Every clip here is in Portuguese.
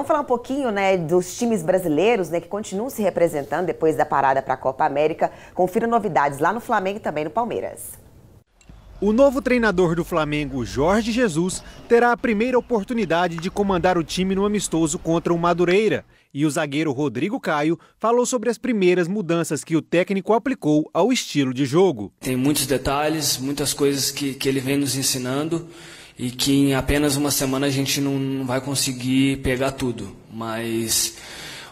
Vamos falar um pouquinho né, dos times brasileiros né, que continuam se representando depois da parada para a Copa América. Confira novidades lá no Flamengo e também no Palmeiras. O novo treinador do Flamengo, Jorge Jesus, terá a primeira oportunidade de comandar o time no amistoso contra o Madureira. E o zagueiro Rodrigo Caio falou sobre as primeiras mudanças que o técnico aplicou ao estilo de jogo. Tem muitos detalhes, muitas coisas que, que ele vem nos ensinando e que em apenas uma semana a gente não, vai conseguir pegar tudo. Mas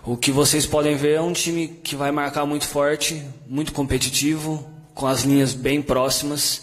o que vocês podem ver é um time que vai marcar muito forte, muito competitivo, com as linhas bem próximas,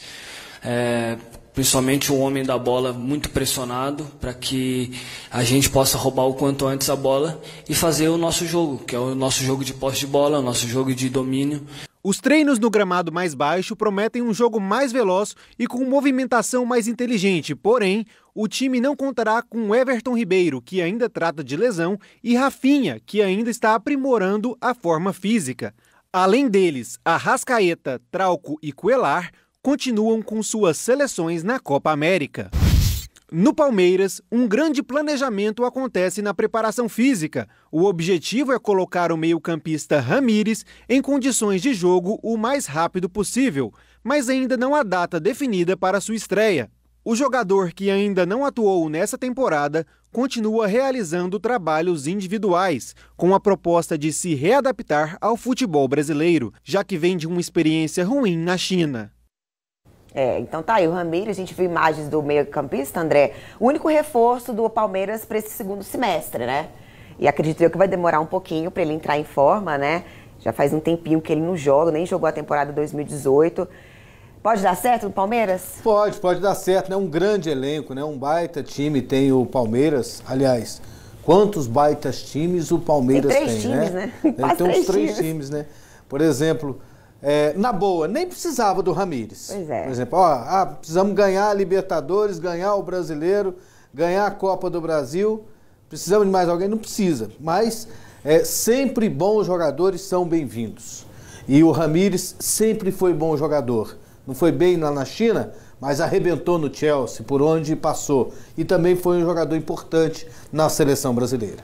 é, principalmente o homem da bola muito pressionado, para que a gente possa roubar o quanto antes a bola e fazer o nosso jogo, que é o nosso jogo de posse de bola, o nosso jogo de domínio. Os treinos no gramado mais baixo prometem um jogo mais veloz e com movimentação mais inteligente, porém, o time não contará com Everton Ribeiro, que ainda trata de lesão, e Rafinha, que ainda está aprimorando a forma física. Além deles, a Rascaeta, Trauco e Coelar continuam com suas seleções na Copa América. No Palmeiras, um grande planejamento acontece na preparação física. O objetivo é colocar o meio-campista Ramires em condições de jogo o mais rápido possível, mas ainda não há data definida para sua estreia. O jogador que ainda não atuou nessa temporada continua realizando trabalhos individuais, com a proposta de se readaptar ao futebol brasileiro, já que vem de uma experiência ruim na China. É, então tá aí o Ramiro, a gente viu imagens do meio-campista, André. O único reforço do Palmeiras para esse segundo semestre, né? E acredito eu que vai demorar um pouquinho para ele entrar em forma, né? Já faz um tempinho que ele não joga, nem jogou a temporada 2018. Pode dar certo no Palmeiras? Pode, pode dar certo, É né? Um grande elenco, né? Um baita time tem o Palmeiras. Aliás, quantos baitas times o Palmeiras tem? Três tem, times, né? né? tem uns três times, times né? Por exemplo, é, na boa, nem precisava do Ramires. Pois é. Por exemplo, ó, ah, precisamos ganhar a Libertadores, ganhar o Brasileiro, ganhar a Copa do Brasil. Precisamos de mais alguém? Não precisa. Mas é, sempre bons jogadores são bem-vindos. E o Ramires sempre foi bom jogador. Não foi bem lá na China, mas arrebentou no Chelsea, por onde passou. E também foi um jogador importante na seleção brasileira.